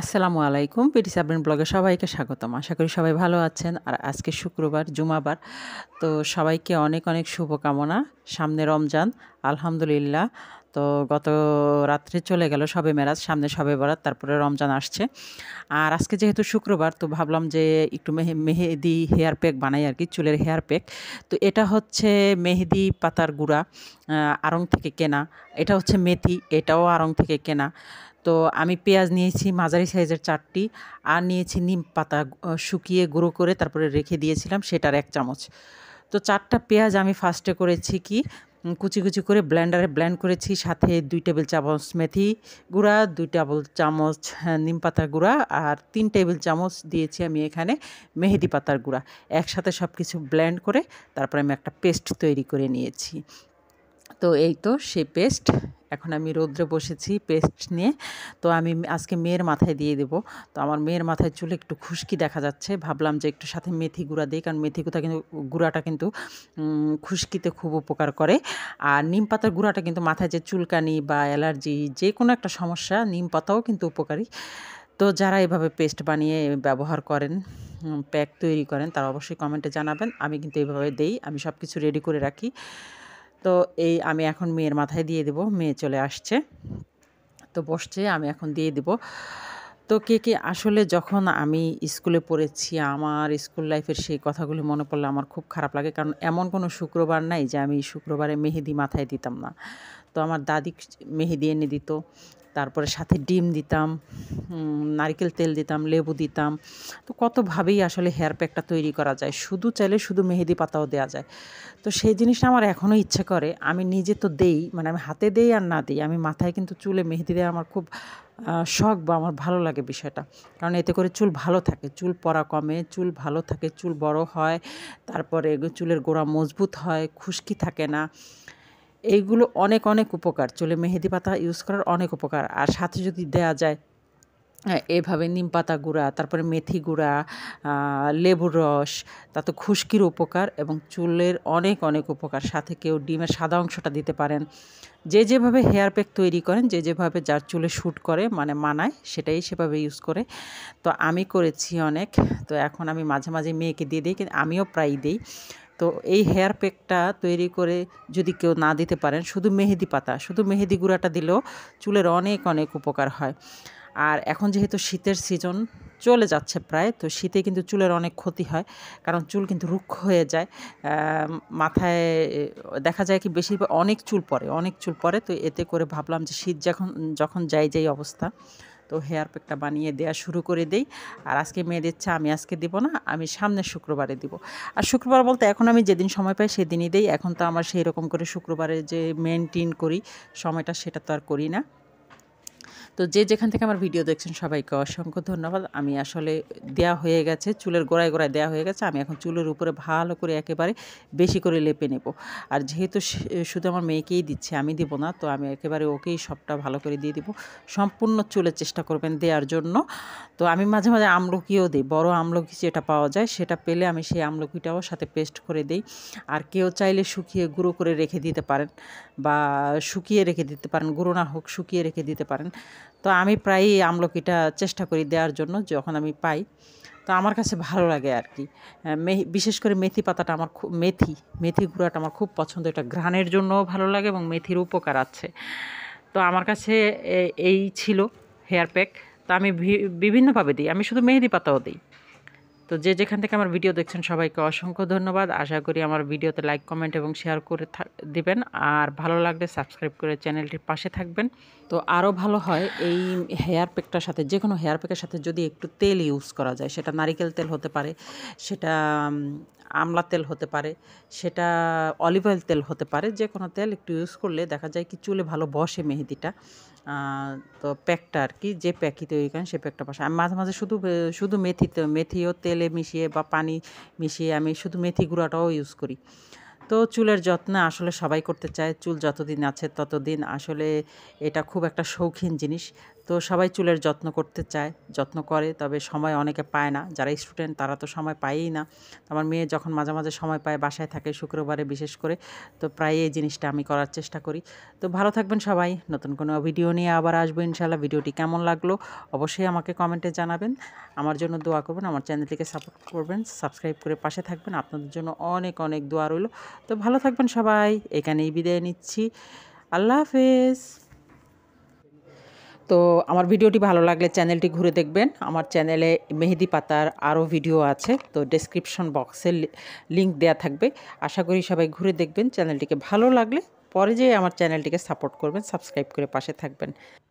আসসালামু আলাইকুম পিটি সাবরিন ব্লগে সবাইকে স্বাগতম আশা করি সবাই ভালো আছেন আর আজকে শুক্রবার জুমাবার তো সবাইকে অনেক অনেক শুভকামনা সামনে রমজান আলহামদুলিল্লাহ তো গত রাত্রে চলে গেল সবে মেরাজ সামনে সবে বরাত তারপরে রমজান আসছে আর আজকে যেহেতু শুক্রবার তো ভাবলাম যে একটু মেহে মেহেদি হেয়ার প্যাক বানাই আর কি চুলের হেয়ার প্যাক তো এটা হচ্ছে মেহেদি পাতার গুঁড়া আড়ং থেকে কেনা এটা হচ্ছে মেথি এটাও আড়ং থেকে কেনা তো আমি পেঁয়াজ নিয়েছি মাঝারি সাইজের চারটি আর নিয়েছি নিম পাতা শুকিয়ে গুঁড়ো করে তারপরে রেখে দিয়েছিলাম সেটার এক চামচ তো চারটা পেঁয়াজ আমি ফার্স্টে করেছি কি কুচি কুচি করে ব্লেন্ডারে ব্লেন্ড করেছি সাথে দুই টেবিল চামচ মেথি গুঁড়া দুই টেবিল চামচ হ্যাঁ, নিম পাতার গুঁড়া আর তিন টেবিল চামচ দিয়েছি আমি এখানে মেহেদি পাতার গুঁড়া একসাথে সব কিছু ব্লেন্ড করে তারপরে আমি একটা পেস্ট তৈরি করে নিয়েছি তো এই তো সে পেস্ট এখন আমি রোদ্রে বসেছি পেস্ট নিয়ে তো আমি আজকে মেয়ের মাথায় দিয়ে দেব তো আমার মেয়ের মাথায় চুলে একটু খুশকি দেখা যাচ্ছে ভাবলাম যে একটু সাথে মেথি গুঁড়া দিই কারণ মেথি গুঁড়া কিন্তু গুঁড়াটা কিন্তু খুশকিতে খুব উপকার করে আর নিম পাতার গুঁড়াটা কিন্তু মাথায় যে চুলকানি বা অ্যালার্জি যে কোনো একটা সমস্যা নিম পাতাও কিন্তু উপকারী তো যারা এভাবে পেস্ট বানিয়ে ব্যবহার করেন প্যাক তৈরি করেন তারা অবশ্যই কমেন্টে জানাবেন আমি কিন্তু এভাবে দেই আমি সব কিছু রেডি করে রাখি তো এই আমি এখন মেয়ের মাথায় দিয়ে দেব মেয়ে চলে আসছে তো বসছে আমি এখন দিয়ে দেব তো কে কে আসলে যখন আমি স্কুলে পড়েছি আমার স্কুল লাইফের সেই কথাগুলি মনে পড়লে আমার খুব খারাপ লাগে কারণ এমন কোনো শুক্রবার নাই যে আমি শুক্রবারে মেহেদি মাথায় দিতাম না তো আমার দাদি মেহেদি এনে দিত তারপরে সাথে ডিম দিতাম নারিকেল তেল দিতাম লেবু দিতাম তো কতভাবেই আসলে হেয়ার প্যাকটা তৈরি করা যায় শুধু চাইলে শুধু মেহেদি পাতাও দেওয়া যায় তো সেই জিনিসটা আমার এখনও ইচ্ছে করে আমি নিজে তো দেই মানে আমি হাতে দেই আর না দিই আমি মাথায় কিন্তু চুলে মেহেদি দেওয়া আমার খুব শখ বা আমার ভালো লাগে বিষয়টা কারণ এতে করে চুল ভালো থাকে চুল পরা কমে চুল ভালো থাকে চুল বড় হয় তারপরে চুলের গোড়া মজবুত হয় খুশকি থাকে না এইগুলো অনেক অনেক উপকার চুলে মেহেদি পাতা ইউজ করার অনেক উপকার আর সাথে যদি দেয়া যায় হ্যাঁ, এভাবে নিম পাতা গুঁড়া তারপরে মেথি গুঁড়া লেবুর রস তাতে খুশকির উপকার এবং চুলের অনেক অনেক উপকার সাথে কেউ ডিমের সাদা অংশটা দিতে পারেন যে যেভাবে হেয়ার প্যাক তৈরি করেন যে যেভাবে যার চুলে শ্যুট করে মানে মানায় সেটাই সেভাবে ইউজ করে তো আমি করেছি অনেক তো এখন আমি মাঝে মাঝে মেয়েকে দিয়ে দিই কিন্তু আমিও প্রায় দিই তো এই হেয়ার প্যাকটা তৈরি করে যদি কেউ না দিতে পারেন শুধু মেহেদি পাতা শুধু মেহেদি গুঁড়াটা দিলেও চুলের অনেক অনেক উপকার হয় আর এখন যেহেতু শীতের সিজন চলে যাচ্ছে প্রায় তো শীতে কিন্তু চুলের অনেক ক্ষতি হয় কারণ চুল কিন্তু রুক্ষ হয়ে যায় মাথায় দেখা যায় কি বেশি অনেক চুল পরে অনেক চুল পরে তো এতে করে ভাবলাম যে শীত যখন যখন যাই যাই অবস্থা তো হেয়ার প্যাকটা বানিয়ে দেওয়া শুরু করে দেই আর আজকে মেয়েদের চা আমি আজকে দেবো না আমি সামনের শুক্রবারে দিব আর শুক্রবার বলতে এখন আমি যেদিন সময় পাই সেদিনই দেই এখন তো আমার সেই রকম করে শুক্রবারে যে মেনটেন করি সময়টা সেটা তো আর করি না তো যে যেখান থেকে আমার ভিডিও দেখছেন সবাইকে অসংখ্য ধন্যবাদ আমি আসলে দেয়া হয়ে গেছে চুলের গোড়ায় গোড়ায় দেয়া হয়ে গেছে আমি এখন চুলের উপরে ভালো করে একেবারে বেশি করে লেপে নেব আর যেহেতু শুধু আমার মেয়েকেই দিচ্ছে আমি দিব না তো আমি একেবারে ওকেই সবটা ভালো করে দিয়ে দিব সম্পূর্ণ চুলের চেষ্টা করবেন দেওয়ার জন্য তো আমি মাঝে মাঝে আমলকিও দিই বড় আমলকি যেটা পাওয়া যায় সেটা পেলে আমি সেই আমলকিটাও সাথে পেস্ট করে দিই আর কেউ চাইলে শুকিয়ে গুঁড়ো করে রেখে দিতে পারেন বা শুকিয়ে রেখে দিতে পারেন গুঁড়ো না হোক শুকিয়ে রেখে দিতে পারেন তো আমি প্রায়ই আমলকিটা চেষ্টা করি দেওয়ার জন্য যখন আমি পাই তো আমার কাছে ভালো লাগে আর কি বিশেষ করে মেথি পাতাটা আমার খুব মেথি মেথি গুঁড়াটা আমার খুব পছন্দ এটা ঘ্রাণের জন্যও ভালো লাগে এবং মেথির উপকার আছে তো আমার কাছে এই ছিল হেয়ার প্যাক তা আমি বিভিন্নভাবে দিই আমি শুধু মেহেদি পাতাও দিই তো যে যেখান থেকে আমার ভিডিও দেখছেন সবাইকে অসংখ্য ধন্যবাদ আশা করি আমার ভিডিওতে লাইক কমেন্ট এবং শেয়ার করে দিবেন আর ভালো লাগলে সাবস্ক্রাইব করে চ্যানেলটির পাশে থাকবেন তো আরও ভালো হয় এই হেয়ার প্যাকটার সাথে যে কোনো হেয়ার প্যাকের সাথে যদি একটু তেল ইউজ করা যায় সেটা নারিকেল তেল হতে পারে সেটা আমলা তেল হতে পারে সেটা অলিভ অয়েল তেল হতে পারে যে কোনো তেল একটু ইউজ করলে দেখা যায় কি চুলে ভালো বসে মেহেদিটা তো প্যাকটা আর কি যে প্যাকি তৈরি করেন সে প্যাকটা পাশে আমি মাঝে মাঝে শুধু শুধু মেথি মেথিও তেলে মিশিয়ে বা পানি মিশিয়ে আমি শুধু মেথি গুঁড়াটাও ইউজ করি তো চুলের যত্ন আসলে সবাই করতে চায় চুল যতদিন আছে ততদিন আসলে এটা খুব একটা শৌখিন জিনিস তো সবাই চুলের যত্ন করতে চায় যত্ন করে তবে সময় অনেকে পায় না যারা স্টুডেন্ট তারা তো সময় পায়ই না আমার মেয়ে যখন মাঝে মাঝে সময় পায় বাসায় থাকে শুক্রবারে বিশেষ করে তো প্রায় এই জিনিসটা আমি করার চেষ্টা করি তো ভালো থাকবেন সবাই নতুন কোনো ভিডিও নিয়ে আবার আসবো ইনশাল্লাহ ভিডিওটি কেমন লাগলো অবশ্যই আমাকে কমেন্টে জানাবেন আমার জন্য দোয়া করবেন আমার চ্যানেলটিকে সাপোর্ট করবেন সাবস্ক্রাইব করে পাশে থাকবেন আপনাদের জন্য অনেক অনেক দোয়া রইল তো ভালো থাকবেন সবাই এখানেই বিদায় নিচ্ছি আল্লাহ হাফেজ তো আমার ভিডিওটি ভালো লাগলে চ্যানেলটি ঘুরে দেখবেন আমার চ্যানেলে মেহেদি পাতার আরও ভিডিও আছে তো ডেসক্রিপশন বক্সে লিঙ্ক দেয়া থাকবে আশা করি সবাই ঘুরে দেখবেন চ্যানেলটিকে ভালো লাগলে পরে যে আমার চ্যানেলটিকে সাপোর্ট করবেন সাবস্ক্রাইব করে পাশে থাকবেন